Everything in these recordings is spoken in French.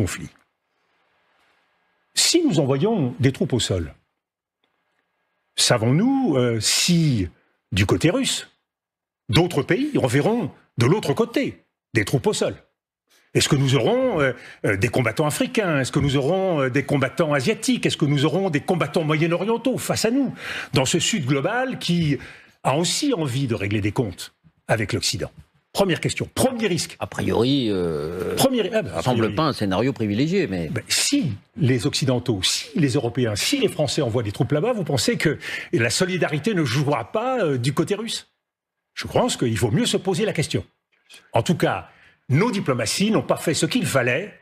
conflit. Si nous envoyons des troupes au sol, savons-nous euh, si, du côté russe, d'autres pays enverront de l'autre côté des troupes au sol est-ce que nous aurons euh, euh, des combattants africains Est-ce que nous aurons des combattants asiatiques Est-ce que nous aurons des combattants moyen-orientaux face à nous, dans ce Sud global qui a aussi envie de régler des comptes avec l'Occident Première question, premier risque. A priori, euh, premier, ah, bah, semble pas un scénario privilégié, mais bah, si les Occidentaux, si les Européens, si les Français envoient des troupes là-bas, vous pensez que la solidarité ne jouera pas euh, du côté russe Je pense qu'il vaut mieux se poser la question. En tout cas, nos diplomaties n'ont pas fait ce qu'il fallait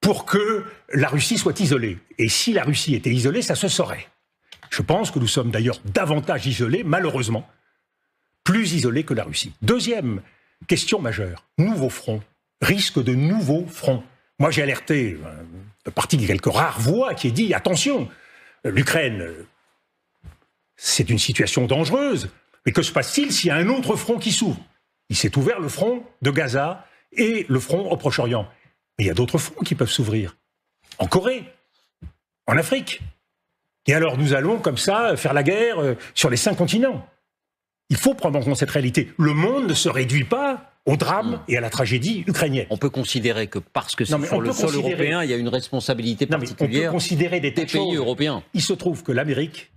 pour que la Russie soit isolée. Et si la Russie était isolée, ça se saurait. Je pense que nous sommes d'ailleurs davantage isolés, malheureusement, plus isolés que la Russie. Deuxième question majeure, nouveau front, risque de nouveau front. Moi, j'ai alerté, de euh, partie de quelques rares voix qui est dit attention, l'Ukraine, c'est une situation dangereuse, mais que se passe-t-il s'il y a un autre front qui s'ouvre Il s'est ouvert le front de Gaza et le front au Proche-Orient. Mais il y a d'autres fronts qui peuvent s'ouvrir. En Corée, en Afrique. Et alors nous allons comme ça faire la guerre euh, sur les cinq continents il faut prendre en compte cette réalité. Le monde ne se réduit pas au drame hmm. et à la tragédie ukrainienne. On peut considérer que parce que c'est sur le sol européen, il y a une responsabilité particulière on peut considérer des, pays européens. Il se trouve que l'Amérique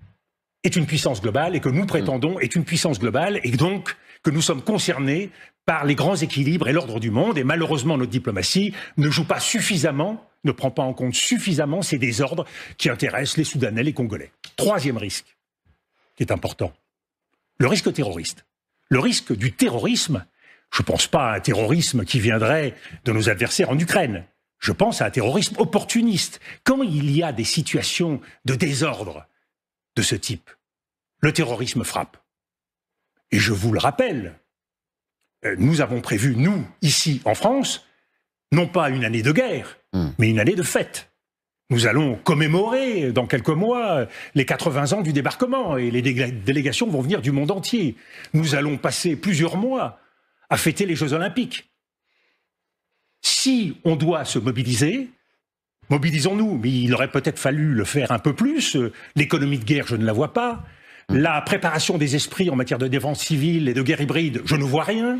est une puissance globale et que nous hmm. prétendons être une puissance globale et donc que nous sommes concernés par les grands équilibres et l'ordre du monde et malheureusement notre diplomatie ne joue pas suffisamment, ne prend pas en compte suffisamment ces désordres qui intéressent les Soudanais, et les Congolais. Troisième risque qui est important, le risque terroriste. Le risque du terrorisme, je ne pense pas à un terrorisme qui viendrait de nos adversaires en Ukraine. Je pense à un terrorisme opportuniste. Quand il y a des situations de désordre de ce type, le terrorisme frappe. Et je vous le rappelle, euh, nous avons prévu, nous, ici en France, non pas une année de guerre, hmm. mais une année de fête. Nous allons commémorer dans quelques mois les 80 ans du débarquement et les délégations vont venir du monde entier. Nous allons passer plusieurs mois à fêter les Jeux olympiques. Si on doit se mobiliser, mobilisons-nous, mais il aurait peut-être fallu le faire un peu plus. L'économie de guerre, je ne la vois pas. La préparation des esprits en matière de défense civile et de guerre hybride, je ne vois rien.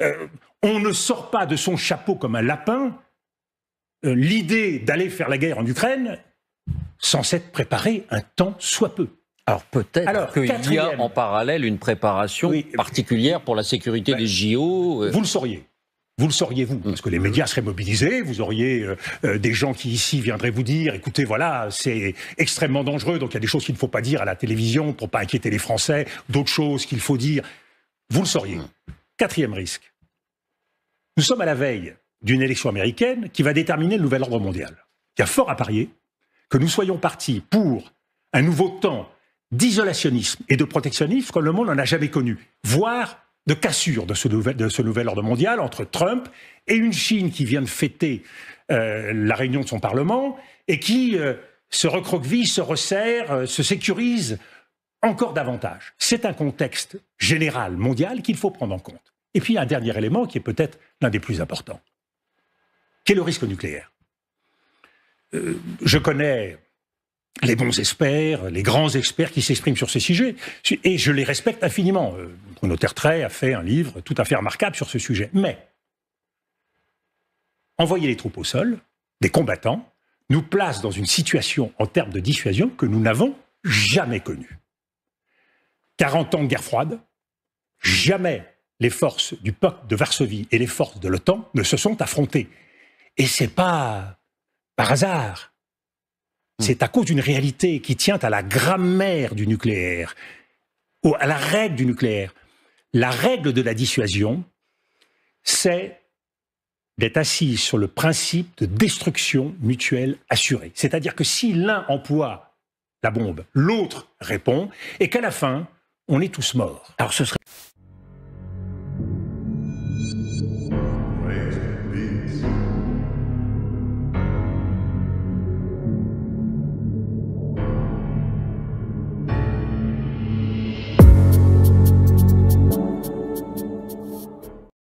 Euh, on ne sort pas de son chapeau comme un lapin euh, l'idée d'aller faire la guerre en Ukraine sans s'être préparé un temps soit peu. Alors peut-être qu'il y a en parallèle une préparation particulière pour la sécurité ben, des JO. Euh. Vous le sauriez. Vous le sauriez, vous, parce que les hmm. médias seraient mobilisés, vous auriez euh, des gens qui ici viendraient vous dire, écoutez, voilà, c'est extrêmement dangereux, donc il y a des choses qu'il ne faut pas dire à la télévision pour pas inquiéter les Français, d'autres choses qu'il faut dire. Vous le sauriez. Hmm. Quatrième risque. Nous sommes à la veille d'une élection américaine qui va déterminer le nouvel ordre mondial. Il y a fort à parier que nous soyons partis pour un nouveau temps d'isolationnisme et de protectionnisme comme le monde n'en a jamais connu, voire de cassure de ce, nouvel, ordre mondial entre Trump et une Chine qui vient de fêter euh, la réunion de son Parlement et qui euh, se recroqueville, se resserre, euh, se sécurise encore davantage. C'est un contexte général, mondial, qu'il faut prendre en compte. Et puis un dernier élément qui est peut-être l'un des plus importants. Quel est le risque nucléaire. Euh, je connais les bons experts, les grands experts qui s'expriment sur ces sujets, et je les respecte infiniment. Bruno euh, Tertrais a fait un livre tout à fait remarquable sur ce sujet. Mais envoyer les troupes au sol, des combattants, nous place dans une situation en termes de dissuasion que nous n'avons jamais connue. 40 ans de guerre froide, jamais les forces du peuple de Varsovie et les forces de l'OTAN ne se sont affrontées. Et c'est pas par hasard. Hmm. C'est à cause d'une réalité qui tient à la grammaire du nucléaire, ou à la règle du nucléaire. La règle de la dissuasion, c'est d'être assis sur le principe de destruction mutuelle assurée. C'est-à-dire que si l'un emploie la bombe, l'autre répond, et qu'à la fin, on est tous morts. Alors ce serait...